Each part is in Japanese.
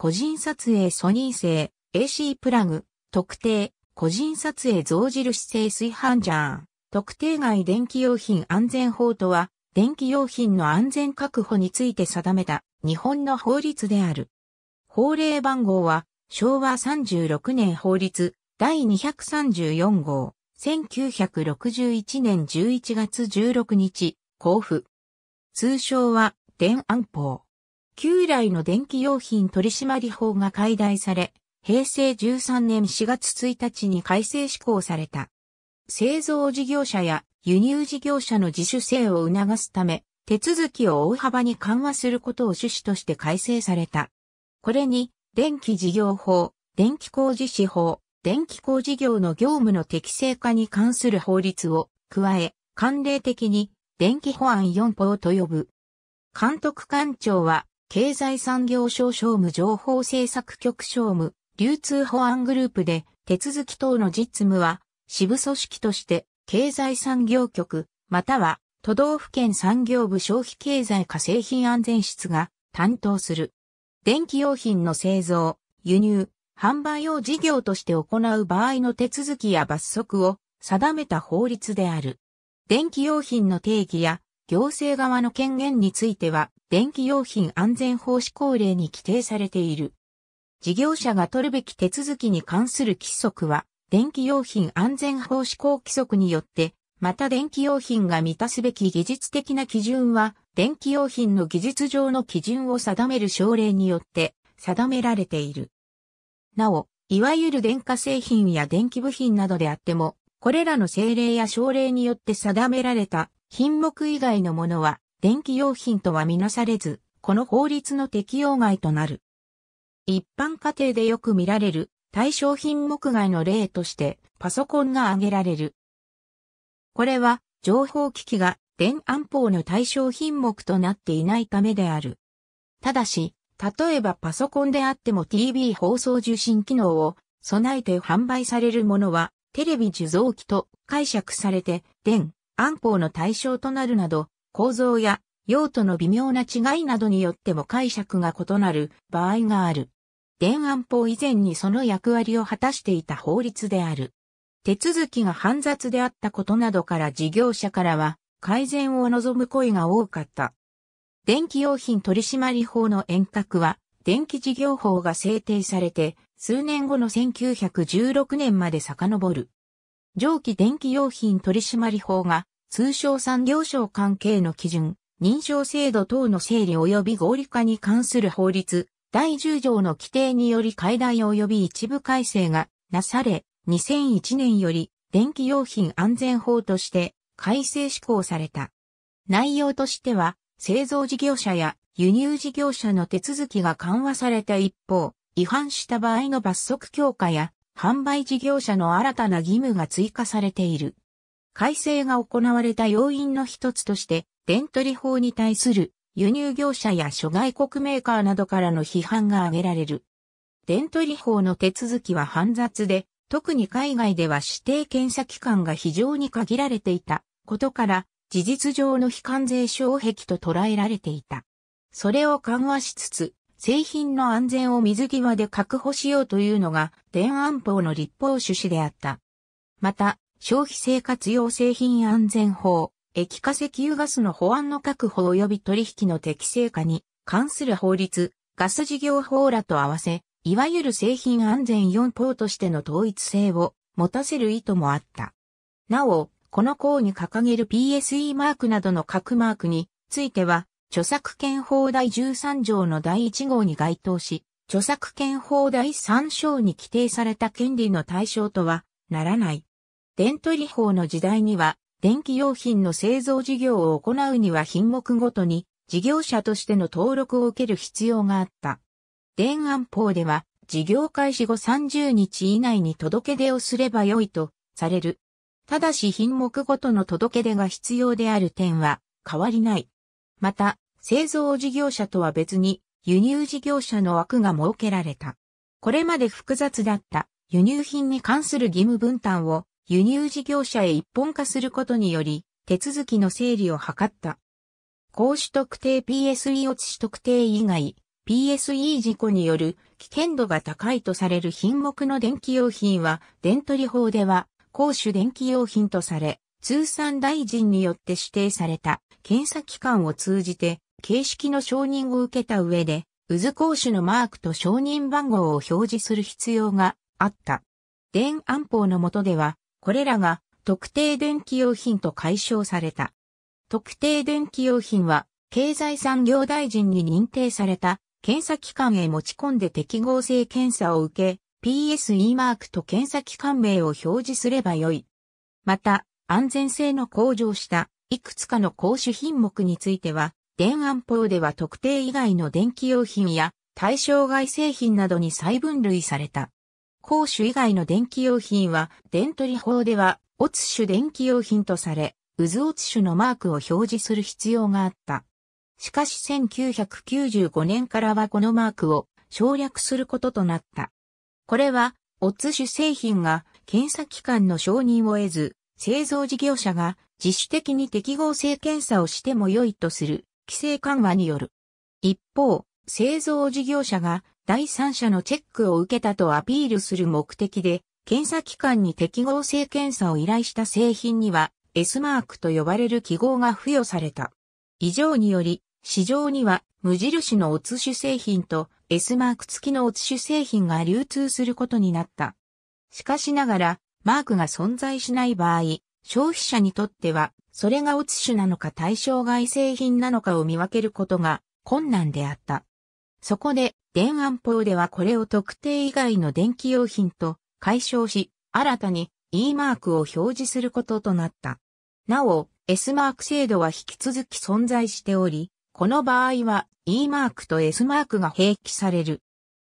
個人撮影ソニー製、AC プラグ、特定、個人撮影象印製炊飯ジャー、特定外電気用品安全法とは、電気用品の安全確保について定めた日本の法律である。法令番号は、昭和36年法律第234号、1961年11月16日、交付。通称は、電安法。旧来の電気用品取締法が改体され、平成13年4月1日に改正施行された。製造事業者や輸入事業者の自主性を促すため、手続きを大幅に緩和することを趣旨として改正された。これに、電気事業法、電気工事士法、電気工事業の業務の適正化に関する法律を加え、慣例的に電気法案4法と呼ぶ。監督官庁は経済産業省商務情報政策局商務、流通保安グループで、手続き等の実務は、支部組織として、経済産業局、または、都道府県産業部消費経済化製品安全室が担当する。電気用品の製造、輸入、販売を事業として行う場合の手続きや罰則を定めた法律である。電気用品の定義や行政側の権限については、電気用品安全法施行令に規定されている。事業者が取るべき手続きに関する規則は、電気用品安全法施行規則によって、また電気用品が満たすべき技術的な基準は、電気用品の技術上の基準を定める省令によって定められている。なお、いわゆる電化製品や電気部品などであっても、これらの政令や省令によって定められた品目以外のものは電気用品とはみなされず、この法律の適用外となる。一般家庭でよく見られる対象品目外の例としてパソコンが挙げられる。これは情報機器が電安保の対象品目となっていないためである。ただし、例えばパソコンであっても TV 放送受信機能を備えて販売されるものはテレビ受像機と解釈されて電安保の対象となるなど、構造や用途の微妙な違いなどによっても解釈が異なる場合がある。電安保以前にその役割を果たしていた法律である。手続きが煩雑であったことなどから事業者からは改善を望む声が多かった。電気用品取締法の遠隔は電気事業法が制定されて数年後の1916年まで遡る。蒸気電気用品取締法が通商産業省関係の基準、認証制度等の整理及び合理化に関する法律、第10条の規定により解題及び一部改正がなされ、2001年より電気用品安全法として改正施行された。内容としては、製造事業者や輸入事業者の手続きが緩和された一方、違反した場合の罰則強化や販売事業者の新たな義務が追加されている。改正が行われた要因の一つとして、電取法に対する輸入業者や諸外国メーカーなどからの批判が挙げられる。電取法の手続きは煩雑で、特に海外では指定検査機関が非常に限られていたことから、事実上の非関税障壁と捉えられていた。それを緩和しつつ、製品の安全を水際で確保しようというのが、電安法の立法趣旨であった。また、消費生活用製品安全法、液化石油ガスの保安の確保及び取引の適正化に関する法律、ガス事業法らと合わせ、いわゆる製品安全4法としての統一性を持たせる意図もあった。なお、この項に掲げる PSE マークなどの各マークについては、著作権法第13条の第1号に該当し、著作権法第3章に規定された権利の対象とはならない。電取法の時代には、電気用品の製造事業を行うには品目ごとに事業者としての登録を受ける必要があった。電安法では、事業開始後30日以内に届け出をすればよいとされる。ただし品目ごとの届け出が必要である点は変わりない。また、製造事業者とは別に輸入事業者の枠が設けられた。これまで複雑だった輸入品に関する義務分担を輸入事業者へ一本化することにより手続きの整理を図った。公主特定 PSE 落ち特定以外、PSE 事故による危険度が高いとされる品目の電気用品は、電取法では、公主電気用品とされ、通産大臣によって指定された検査機関を通じて形式の承認を受けた上で、渦講師のマークと承認番号を表示する必要があった。電安法の下では、これらが特定電気用品と解消された。特定電気用品は、経済産業大臣に認定された検査機関へ持ち込んで適合性検査を受け、PSE マークと検査機関名を表示すればよい。また、安全性の向上したいくつかの公種品目については、電安法では特定以外の電気用品や対象外製品などに再分類された。公主以外の電気用品は、電取法では、オツ種電気用品とされ、渦オツ種のマークを表示する必要があった。しかし1995年からはこのマークを省略することとなった。これは、オツ種製品が検査機関の承認を得ず、製造事業者が自主的に適合性検査をしても良いとする規制緩和による。一方、製造事業者が第三者のチェックを受けたとアピールする目的で、検査機関に適合性検査を依頼した製品には S マークと呼ばれる記号が付与された。以上により、市場には無印のおつ種製品と S マーク付きのおつ種製品が流通することになった。しかしながら、マークが存在しない場合、消費者にとっては、それがオツ種なのか対象外製品なのかを見分けることが困難であった。そこで、電安法ではこれを特定以外の電気用品と解消し、新たに E マークを表示することとなった。なお、S マーク制度は引き続き存在しており、この場合は E マークと S マークが併記される。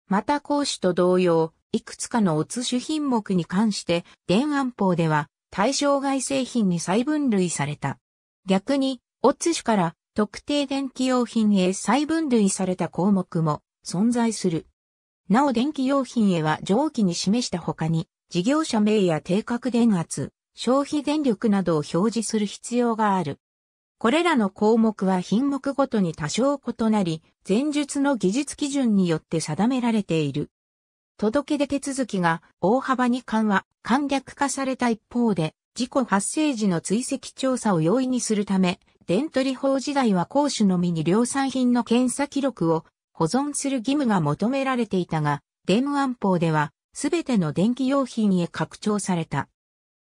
また講師と同様、いくつかのおつ種品目に関して、電安法では対象外製品に再分類された。逆に、おつ種から特定電気用品へ再分類された項目も存在する。なお電気用品へは上記に示した他に、事業者名や定格電圧、消費電力などを表示する必要がある。これらの項目は品目ごとに多少異なり、前述の技術基準によって定められている。届出手続きが大幅に緩和、簡略化された一方で、事故発生時の追跡調査を容易にするため、電取法時代は公主のみに量産品の検査記録を保存する義務が求められていたが、電安法では、すべての電気用品へ拡張された。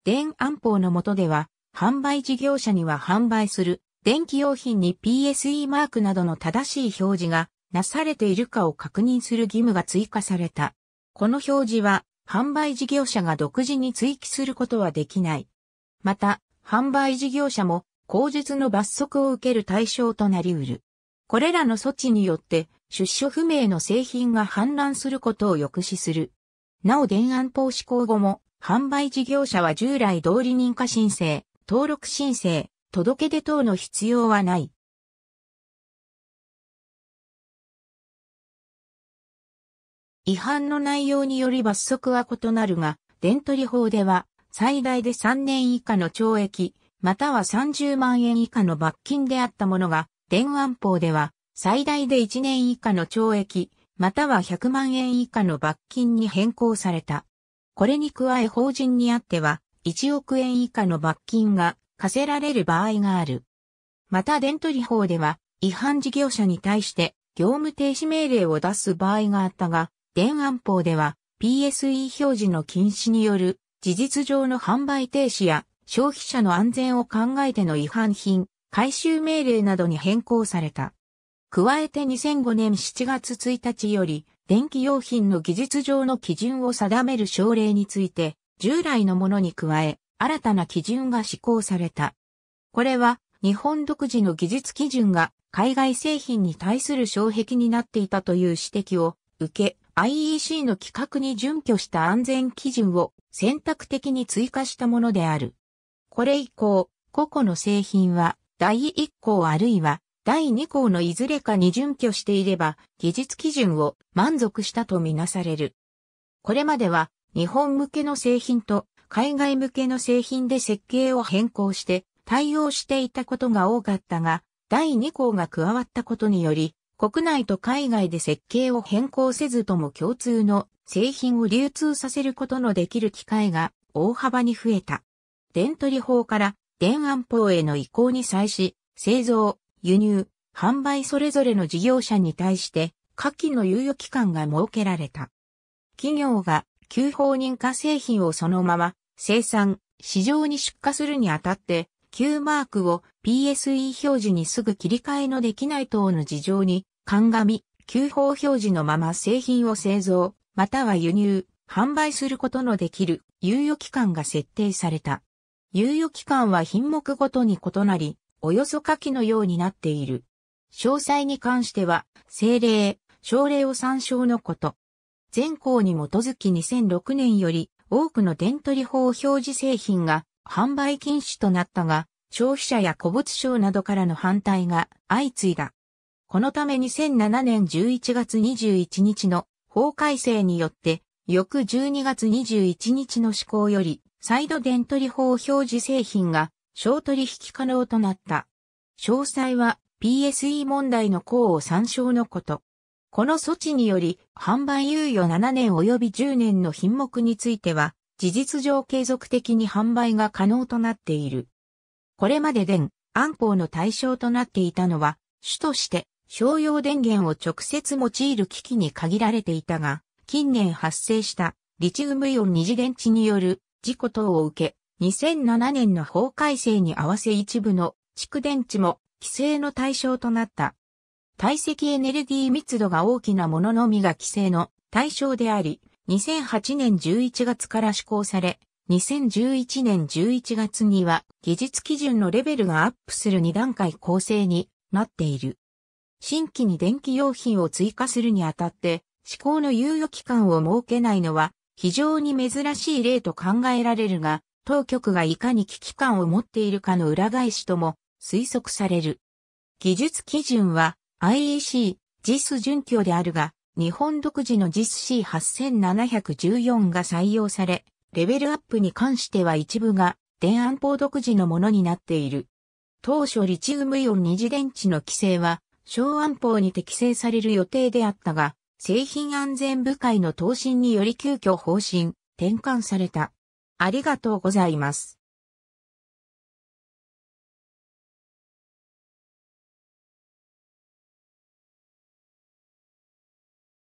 電安法の下では、販売事業者には販売する電気用品に PSE マークなどの正しい表示がなされているかを確認する義務が追加された。この表示は、販売事業者が独自に追記することはできない。また、販売事業者も、口述の罰則を受ける対象となり得る。これらの措置によって、出所不明の製品が氾濫することを抑止する。なお、電案法施行後も、販売事業者は従来通り認可申請、登録申請、届出等の必要はない。違反の内容により罰則は異なるが、電取法では、最大で3年以下の懲役、または30万円以下の罰金であったものが、電安法では、最大で1年以下の懲役、または100万円以下の罰金に変更された。これに加え法人にあっては、1億円以下の罰金が課せられる場合がある。また、電取法では、違反事業者に対して、業務停止命令を出す場合があったが、電安法では PSE 表示の禁止による事実上の販売停止や消費者の安全を考えての違反品、回収命令などに変更された。加えて2005年7月1日より電気用品の技術上の基準を定める省令について従来のものに加え新たな基準が施行された。これは日本独自の技術基準が海外製品に対する障壁になっていたという指摘を受け、IEC の規格に準拠した安全基準を選択的に追加したものである。これ以降、個々の製品は第1項あるいは第2項のいずれかに準拠していれば技術基準を満足したとみなされる。これまでは日本向けの製品と海外向けの製品で設計を変更して対応していたことが多かったが、第2項が加わったことにより、国内と海外で設計を変更せずとも共通の製品を流通させることのできる機会が大幅に増えた。電取法から電安法への移行に際し、製造、輸入、販売それぞれの事業者に対して、下記の猶予期間が設けられた。企業が旧法認可製品をそのまま生産、市場に出荷するにあたって、Q マークを PSE 表示にすぐ切り替えのできない等の事情に、鑑み、Q 法表示のまま製品を製造、または輸入、販売することのできる猶予期間が設定された。猶予期間は品目ごとに異なり、およそ下記のようになっている。詳細に関しては、政令、省令を参照のこと。全項に基づき2006年より多くの電取法表示製品が販売禁止となったが、消費者や古物商などからの反対が相次いだ。このため2007年11月21日の法改正によって、翌12月21日の施行より、サイドデントリ法表示製品が小取引可能となった。詳細は PSE 問題の項を参照のこと。この措置により、販売猶予7年及び10年の品目については、事実上継続的に販売が可能となっている。これまで電、安保の対象となっていたのは、主として商用電源を直接用いる機器に限られていたが、近年発生したリチウムイオン二次電池による事故等を受け、2007年の法改正に合わせ一部の蓄電池も規制の対象となった。体積エネルギー密度が大きなもののみが規制の対象であり、2008年11月から施行され、2011年11月には技術基準のレベルがアップする2段階構成になっている。新規に電気用品を追加するにあたって、施行の猶予期間を設けないのは非常に珍しい例と考えられるが、当局がいかに危機感を持っているかの裏返しとも推測される。技術基準は IEC、JIS 準拠であるが、日本独自の JISC8714 が採用され、レベルアップに関しては一部が電安法独自のものになっている。当初リチウムイオン二次電池の規制は、小安法に適正される予定であったが、製品安全部会の答申により急遽方針、転換された。ありがとうございます。